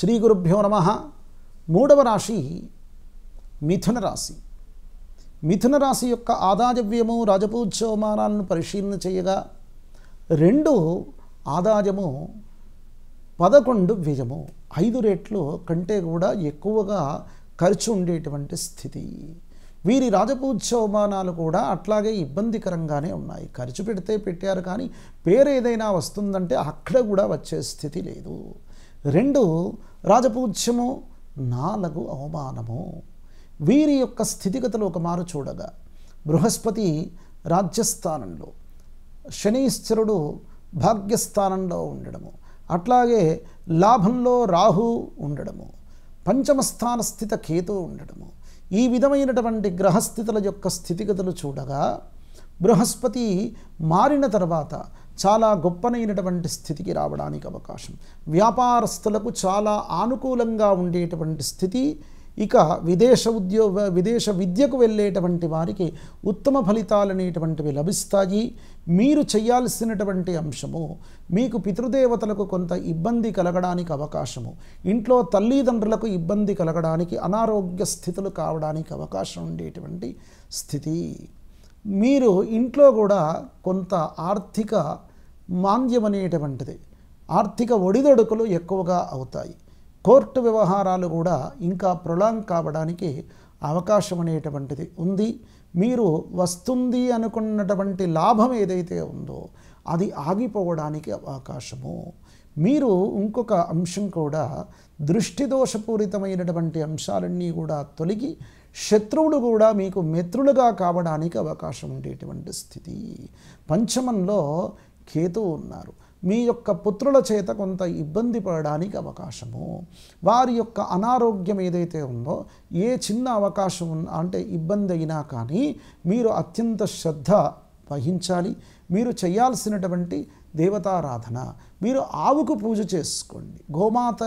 శ్రీ గురుభ్యో నమ మూడవ రాశి మిథున రాశి మిథున రాశి యొక్క ఆదాయ వ్యయము రాజపూజ్యోమానాలను పరిశీలన చేయగా రెండు ఆదాయము పదకొండు వ్యయము ఐదు రేట్లు కంటే కూడా ఎక్కువగా ఖర్చు ఉండేటువంటి స్థితి వీరి రాజపూజ్యవమానాలు కూడా అట్లాగే ఇబ్బందికరంగానే ఉన్నాయి ఖర్చు పెడితే పెట్టారు కానీ పేరు ఏదైనా వస్తుందంటే అక్కడ కూడా వచ్చే స్థితి లేదు రెండు రాజపూజ్యము నాలుగు అవమానము వీరి యొక్క స్థితిగతులు ఒక మారు చూడగా బృహస్పతి రాజ్యస్థానంలో శనీశ్వరుడు భాగ్యస్థానంలో ఉండడము అట్లాగే లాభంలో రాహు ఉండడము పంచమస్థాన స్థిత కేతు ఉండడము ఈ విధమైనటువంటి గ్రహస్థితుల యొక్క స్థితిగతులు చూడగా బృహస్పతి మారిన తర్వాత చాలా గొప్పనైనటువంటి స్థితికి రావడానికి అవకాశం వ్యాపారస్తులకు చాలా ఆనుకూలంగా ఉండేటువంటి స్థితి ఇక విదేశ ఉద్యోగ విదేశ విద్యకు వెళ్ళేటువంటి వారికి ఉత్తమ ఫలితాలు అనేటువంటివి లభిస్తాయి మీరు చేయాల్సినటువంటి అంశము మీకు పితృదేవతలకు కొంత ఇబ్బంది కలగడానికి అవకాశము ఇంట్లో తల్లిదండ్రులకు ఇబ్బంది కలగడానికి అనారోగ్య స్థితులు కావడానికి అవకాశం ఉండేటువంటి స్థితి మీరు ఇంట్లో కూడా కొంత ఆర్థిక మాంద్యం అనేటువంటిది ఆర్థిక ఒడిదొడుకులు ఎక్కువగా అవుతాయి కోర్టు వ్యవహారాలు కూడా ఇంకా ప్రొలాంగ్ కావడానికి అవకాశం అనేటువంటిది ఉంది మీరు వస్తుంది అనుకున్నటువంటి లాభం ఏదైతే ఉందో అది ఆగిపోవడానికి అవకాశము మీరు ఇంకొక అంశం కూడా దృష్టిదోషపూరితమైనటువంటి అంశాలన్నీ కూడా తొలగి శత్రువులు కూడా మీకు మిత్రులుగా కావడానికి అవకాశం ఉండేటువంటి స్థితి పంచమంలో కేతు ఉన్నారు మీ యొక్క పుత్రుల చేత కొంత ఇబ్బంది పడడానికి అవకాశము వారి యొక్క అనారోగ్యం ఏదైతే ఉందో ఏ చిన్న అవకాశం ఉన్నా అంటే ఇబ్బంది అయినా కానీ మీరు అత్యంత శ్రద్ధ వహించాలి మీరు చేయాల్సినటువంటి దేవతారాధన మీరు ఆవుకు పూజ చేసుకోండి గోమాత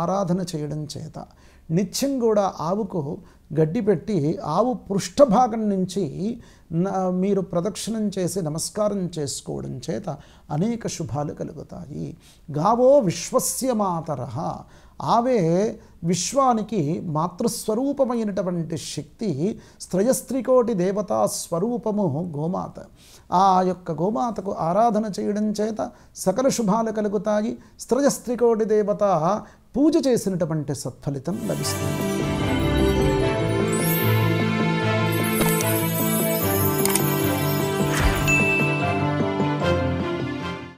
ఆరాధన చేయడం చేత నిత్యం కూడా ఆవుకు గడ్డి పెట్టి ఆవు పృష్ఠభాగం నుంచి మీరు ప్రదక్షిణం చేసి నమస్కారం చేసుకోవడం చేత అనేక శుభాలు కలుగుతాయి గావో విశ్వస్య మాతర ఆవే విశ్వానికి మాతృస్వరూపమైనటువంటి శక్తి స్త్రయస్త్రికోటి దేవతా స్వరూపము గోమాత ఆ యొక్క గోమాతకు ఆరాధన చేయడం చేత సకల శుభాలు కలుగుతాయి స్త్రయస్త్రికోటి దేవత పూజ చేసినటువంటి సత్ఫలితం లభిస్తుంది